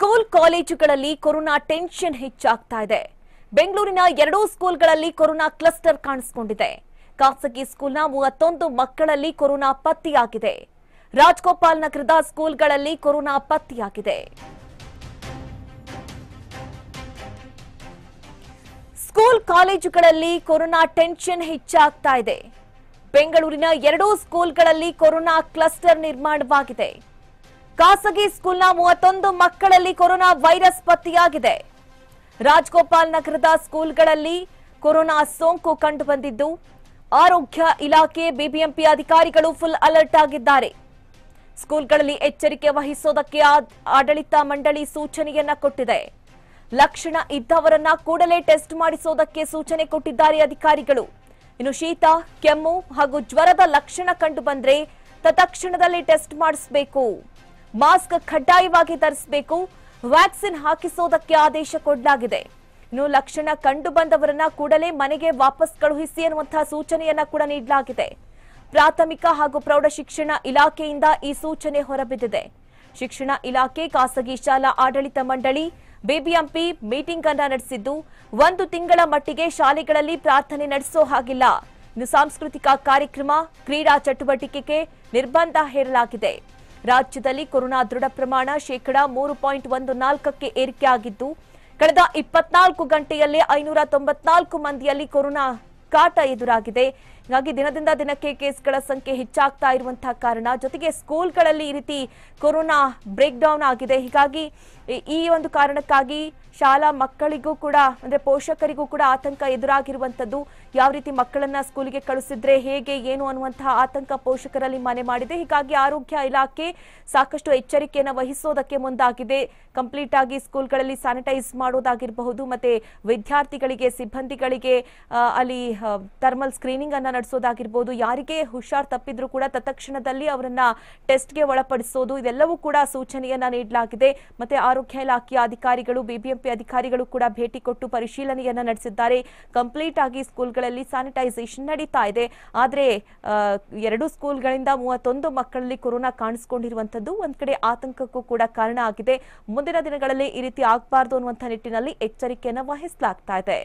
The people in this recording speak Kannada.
ಸ್ಕೂಲ್ ಕಾಲೇಜುಗಳಲ್ಲಿ ಕೊರೋನಾ ಟೆನ್ಷನ್ ಹೆಚ್ಚಾಗ್ತಾ ಇದೆ ಬೆಂಗಳೂರಿನ ಎರಡೂ ಸ್ಕೂಲ್ಗಳಲ್ಲಿ ಕೊರೋನಾ ಕ್ಲಸ್ಟರ್ ಕಾಣಿಸಿಕೊಂಡಿದೆ ಖಾಸಗಿ ಸ್ಕೂಲ್ನ ಮೂವತ್ತೊಂದು ಮಕ್ಕಳಲ್ಲಿ ಕೊರೋನಾ ಪತ್ತೆಯಾಗಿದೆ ರಾಜಗೋಪಾಲ್ ನಗರದ ಸ್ಕೂಲ್ಗಳಲ್ಲಿ ಕೊರೋನಾ ಪತ್ತೆಯಾಗಿದೆ ಸ್ಕೂಲ್ ಕಾಲೇಜುಗಳಲ್ಲಿ ಕೊರೋನಾ ಟೆನ್ಷನ್ ಹೆಚ್ಚಾಗ್ತಾ ಇದೆ ಬೆಂಗಳೂರಿನ ಎರಡೂ ಸ್ಕೂಲ್ಗಳಲ್ಲಿ ಕೊರೋನಾ ಕ್ಲಸ್ಟರ್ ನಿರ್ಮಾಣವಾಗಿದೆ ಖಾಸಗಿ ಸ್ಕೂಲ್ನ ಮೂವತ್ತೊಂದು ಮಕ್ಕಳಲ್ಲಿ ಕೊರೋನಾ ವೈರಸ್ ಪತ್ತೆಯಾಗಿದೆ ರಾಜ್ಗೋಪಾಲ್ ನಗರದ ಸ್ಕೂಲ್ಗಳಲ್ಲಿ ಕೊರೋನಾ ಸೋಂಕು ಕಂಡುಬಂದಿದ್ದು ಆರೋಗ್ಯ ಇಲಾಖೆ ಬಿಬಿಎಂಪಿ ಅಧಿಕಾರಿಗಳು ಫುಲ್ ಅಲರ್ಟ್ ಆಗಿದ್ದಾರೆ ಸ್ಕೂಲ್ಗಳಲ್ಲಿ ಎಚ್ಚರಿಕೆ ವಹಿಸೋದಕ್ಕೆ ಆಡಳಿತ ಮಂಡಳಿ ಸೂಚನೆಯನ್ನ ಕೊಟ್ಟಿದೆ ಲಕ್ಷಣ ಇದ್ದವರನ್ನ ಕೂಡಲೇ ಟೆಸ್ಟ್ ಮಾಡಿಸೋದಕ್ಕೆ ಸೂಚನೆ ಕೊಟ್ಟಿದ್ದಾರೆ ಅಧಿಕಾರಿಗಳು ಇನ್ನು ಶೀತ ಕೆಮ್ಮು ಹಾಗೂ ಜ್ವರದ ಲಕ್ಷಣ ಕಂಡು ಬಂದರೆ ತತ್ಕ್ಷಣದಲ್ಲಿ ಟೆಸ್ಟ್ ಮಾಡಿಸಬೇಕು ಮಾಸ್ಕ್ ಕಡ್ಡಾಯವಾಗಿ ಧರಿಸಬೇಕು ವ್ಯಾಕ್ಸಿನ್ ಹಾಕಿಸೋದಕ್ಕೆ ಆದೇಶ ಕೊಡಲಾಗಿದೆ ಇನ್ನು ಲಕ್ಷಣ ಕಂಡು ಬಂದವರನ್ನ ಕೂಡಲೇ ಮನೆಗೆ ವಾಪಸ್ ಕಳುಹಿಸಿ ಎನ್ನುವಂತಹ ಸೂಚನೆಯನ್ನ ಕೂಡ ನೀಡಲಾಗಿದೆ ಪ್ರಾಥಮಿಕ ಹಾಗೂ ಪ್ರೌಢ ಶಿಕ್ಷಣ ಇಲಾಖೆಯಿಂದ ಈ ಸೂಚನೆ ಹೊರಬಿದ್ದಿದೆ ಶಿಕ್ಷಣ ಇಲಾಖೆ ಖಾಸಗಿ ಶಾಲಾ ಆಡಳಿತ ಮಂಡಳಿ ಬಿಬಿಎಂಪಿ ಮೀಟಿಂಗ್ ಅನ್ನ ನಡೆಸಿದ್ದು ಒಂದು ತಿಂಗಳ ಮಟ್ಟಿಗೆ ಶಾಲೆಗಳಲ್ಲಿ ಪ್ರಾರ್ಥನೆ ನಡೆಸೋ ಹಾಗಿಲ್ಲ ಇನ್ನು ಸಾಂಸ್ಕೃತಿಕ ಕಾರ್ಯಕ್ರಮ ಕ್ರೀಡಾ ಚಟುವಟಿಕೆಗೆ ನಿರ್ಬಂಧ ಹೇರಲಾಗಿದೆ ರಾಜ್ಯದಲ್ಲಿ ಕೊರೋನಾ ದೃಢ ಪ್ರಮಾಣ ಶೇಕಡಾ ಮೂರು ಪಾಯಿಂಟ್ ಒಂದು ನಾಲ್ಕಕ್ಕೆ ಏರಿಕೆಯಾಗಿದ್ದು ಕಳೆದ ಇಪ್ಪತ್ನಾಲ್ಕು ಗಂಟೆಯಲ್ಲೇ ಐನೂರ ತೊಂಬತ್ನಾಲ್ಕು ಮಂದಿಯಲ್ಲಿ ಕೊರೋನಾ ಕಾಟ ಎದುರಾಗಿದೆ ಹೀಗಾಗಿ ದಿನದಿಂದ ದಿನಕ್ಕೆ ಕೇಸ್ಗಳ ಸಂಖ್ಯೆ ಹೆಚ್ಚಾಗ್ತಾ ಇರುವಂತಹ ಕಾರಣ ಜೊತೆಗೆ ಸ್ಕೂಲ್ಗಳಲ್ಲಿ ಈ ರೀತಿ ಕೊರೋನಾ ಬ್ರೇಕ್ ಡೌನ್ ಆಗಿದೆ ಹೀಗಾಗಿ ಈ ಒಂದು ಕಾರಣಕ್ಕಾಗಿ ಶಾಲಾ ಮಕ್ಕಳಿಗೂ ಕೂಡ ಅಂದ್ರೆ ಪೋಷಕರಿಗೂ ಕೂಡ ಆತಂಕ ಎದುರಾಗಿರುವಂತದ್ದು ಯಾವ ರೀತಿ ಮಕ್ಕಳನ್ನ ಸ್ಕೂಲಿಗೆ ಕಳಿಸಿದ್ರೆ ಹೇಗೆ ಏನು ಅನ್ನುವಂತಹ ಆತಂಕ ಪೋಷಕರಲ್ಲಿ ಮನೆ ಮಾಡಿದೆ ಹೀಗಾಗಿ ಆರೋಗ್ಯ ಇಲಾಖೆ ಸಾಕಷ್ಟು ಎಚ್ಚರಿಕೆಯನ್ನು ವಹಿಸೋದಕ್ಕೆ ಮುಂದಾಗಿದೆ ಕಂಪ್ಲೀಟ್ ಆಗಿ ಸ್ಕೂಲ್ಗಳಲ್ಲಿ ಸ್ಯಾನಿಟೈಸ್ ಮಾಡೋದಾಗಿರಬಹುದು ಮತ್ತೆ ವಿದ್ಯಾರ್ಥಿಗಳಿಗೆ ಸಿಬ್ಬಂದಿಗಳಿಗೆ ಅಲ್ಲಿ ಥರ್ಮಲ್ ಸ್ಕ್ರೀನಿಂಗ್ ಅನ್ನ ನಡೆಸೋದಾಗಿರ್ಬೋದು ಯಾರಿಗೆ ಹುಷಾರ್ ತಪ್ಪಿದ್ರು ಕೂಡ ತತ್ಕ್ಷಣದಲ್ಲಿ ಅವರನ್ನ ಟೆಸ್ಟ್ಗೆ ಒಳಪಡಿಸೋದು ಇದೆಲ್ಲವೂ ಕೂಡ ಸೂಚನೆಯನ್ನ ನೀಡಲಾಗಿದೆ ಮತ್ತೆ ಆರೋಗ್ಯ ಇಲಾಖೆಯ ಅಧಿಕಾರಿಗಳು ಬಿಬಿಎಂಪಿ ಅಧಿಕಾರಿಗಳು ಕೂಡ ಭೇಟಿ ಕೊಟ್ಟು ಪರಿಶೀಲನೆಯನ್ನ ನಡೆಸಿದ್ದಾರೆ ಕಂಪ್ಲೀಟ್ ಆಗಿ ಸ್ಕೂಲ್ಗಳಲ್ಲಿ ಸ್ಯಾನಿಟೈಸೇಷನ್ ನಡೀತಾ ಇದೆ ಆದರೆ ಎರಡು ಸ್ಕೂಲ್ಗಳಿಂದ ಮೂವತ್ತೊಂದು ಮಕ್ಕಳಲ್ಲಿ ಕೊರೋನಾ ಕಾಣಿಸಿಕೊಂಡಿರುವಂತದ್ದು ಒಂದ್ ಕಡೆ ಆತಂಕಕ್ಕೂ ಕೂಡ ಕಾರಣ ಆಗಿದೆ ಮುಂದಿನ ದಿನಗಳಲ್ಲಿ ಈ ರೀತಿ ಆಗಬಾರ್ದು ಅನ್ನುವಂತ ನಿಟ್ಟಿನಲ್ಲಿ ಎಚ್ಚರಿಕೆಯನ್ನು ವಹಿಸಲಾಗ್ತಾ ಇದೆ